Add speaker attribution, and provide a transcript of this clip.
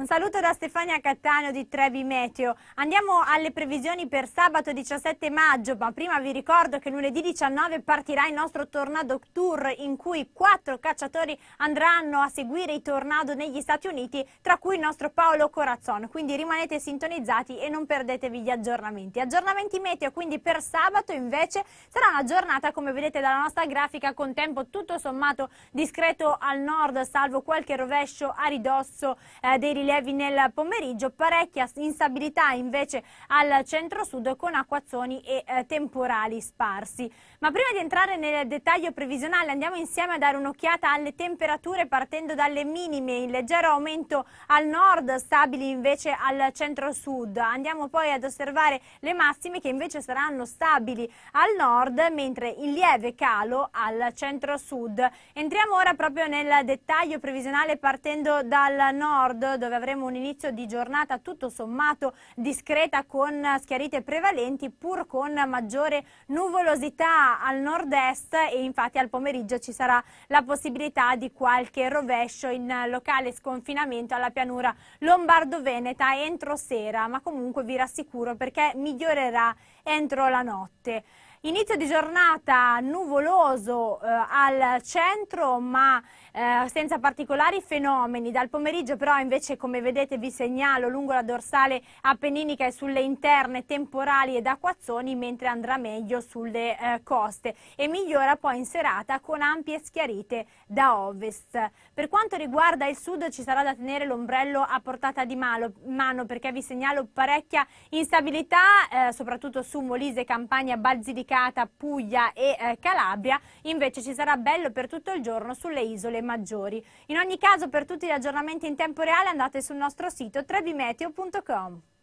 Speaker 1: Un saluto da Stefania Cattaneo di Trevi Meteo. Andiamo alle previsioni per sabato 17 maggio, ma prima vi ricordo che lunedì 19 partirà il nostro Tornado Tour in cui quattro cacciatori andranno a seguire i tornado negli Stati Uniti, tra cui il nostro Paolo Corazzon. Quindi rimanete sintonizzati e non perdetevi gli aggiornamenti. Aggiornamenti meteo quindi per sabato invece sarà una giornata come vedete dalla nostra grafica con tempo tutto sommato discreto al nord, salvo qualche rovescio a ridosso eh, dei rilevi prelievi nel pomeriggio, parecchia instabilità invece al centro-sud con acquazzoni e eh, temporali sparsi. Ma prima di entrare nel dettaglio previsionale andiamo insieme a dare un'occhiata alle temperature partendo dalle minime, in leggero aumento al nord, stabili invece al centro-sud. Andiamo poi ad osservare le massime che invece saranno stabili al nord, mentre il lieve calo al centro-sud. Entriamo ora proprio nel dettaglio previsionale partendo dal nord dove avremo un inizio di giornata tutto sommato discreta con schiarite prevalenti pur con maggiore nuvolosità al nord-est e infatti al pomeriggio ci sarà la possibilità di qualche rovescio in locale sconfinamento alla pianura Lombardo-Veneta entro sera, ma comunque vi rassicuro perché migliorerà entro la notte. Inizio di giornata nuvoloso eh, al centro ma eh, senza particolari fenomeni. Dal pomeriggio però invece come vedete vi segnalo lungo la dorsale appenninica e sulle interne temporali ed acquazzoni mentre andrà meglio sulle eh, coste e migliora poi in serata con ampie schiarite da ovest. Per quanto riguarda il sud ci sarà da tenere l'ombrello a portata di mano perché vi segnalo parecchia instabilità eh, soprattutto su Molise, Campania, Balzilica Basilicata, Puglia e eh, Calabria, invece ci sarà bello per tutto il giorno sulle isole maggiori. In ogni caso per tutti gli aggiornamenti in tempo reale andate sul nostro sito trebimeteo.com.